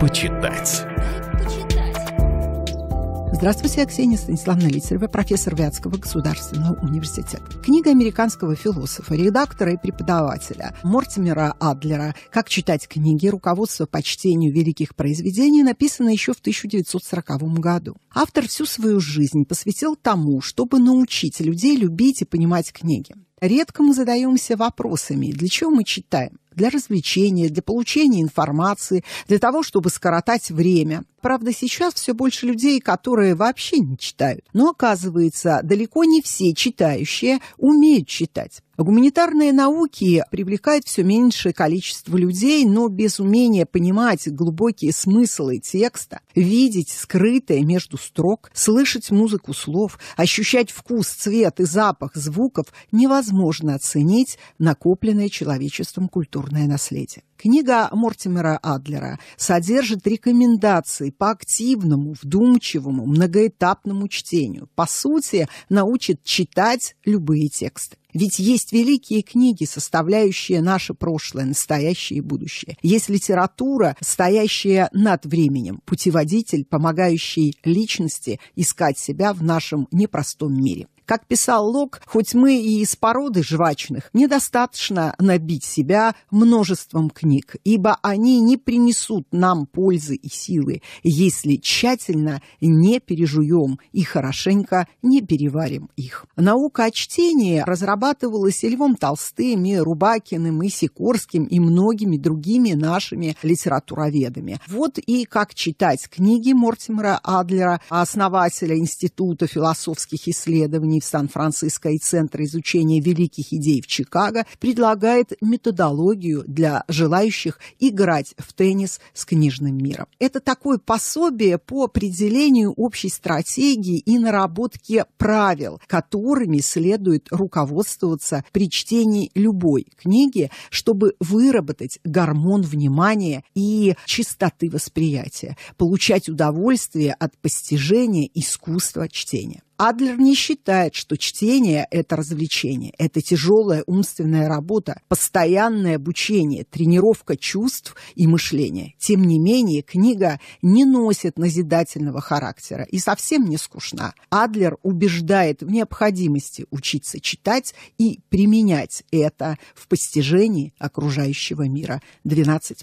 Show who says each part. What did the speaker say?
Speaker 1: почитать. Здравствуйте, я Ксения Станиславна Литерева, профессор Вятского государственного университета. Книга американского философа, редактора и преподавателя Мортимера Адлера «Как читать книги. Руководство по чтению великих произведений» написана еще в 1940 году. Автор всю свою жизнь посвятил тому, чтобы научить людей любить и понимать книги. Редко мы задаемся вопросами, для чего мы читаем, для развлечения, для получения информации, для того, чтобы скоротать время. Правда, сейчас все больше людей, которые вообще не читают. Но оказывается, далеко не все читающие умеют читать. Гуманитарные науки привлекают все меньшее количество людей, но без умения понимать глубокие смыслы текста, видеть скрытое между строк, слышать музыку слов, ощущать вкус, цвет и запах звуков невозможно оценить накопленное человечеством культурное наследие. Книга Мортимера Адлера содержит рекомендации по активному, вдумчивому, многоэтапному чтению. По сути, научит читать любые тексты. Ведь есть великие книги, составляющие наше прошлое, настоящее и будущее. Есть литература, стоящая над временем, путеводитель, помогающий личности искать себя в нашем непростом мире. Как писал Лок, хоть мы и из породы жвачных, недостаточно набить себя множеством книг, ибо они не принесут нам пользы и силы, если тщательно не пережуем и хорошенько не переварим их. Наука о чтении разрабатывается обрабатывалась и Львом Толстым, и Рубакиным, и Сикорским, и многими другими нашими литературоведами. Вот и как читать книги Мортимера Адлера, основателя Института философских исследований в Сан-Франциско и Центра изучения великих идей в Чикаго, предлагает методологию для желающих играть в теннис с книжным миром. Это такое пособие по определению общей стратегии и наработке правил, которыми следует руководствоваться усовершенствоваться при чтении любой книги, чтобы выработать гормон внимания и чистоты восприятия, получать удовольствие от постижения искусства чтения. Адлер не считает, что чтение – это развлечение. Это тяжелая умственная работа, постоянное обучение, тренировка чувств и мышления. Тем не менее, книга не носит назидательного характера и совсем не скучна. Адлер убеждает в необходимости учиться читать и применять это в постижении окружающего мира. 12+.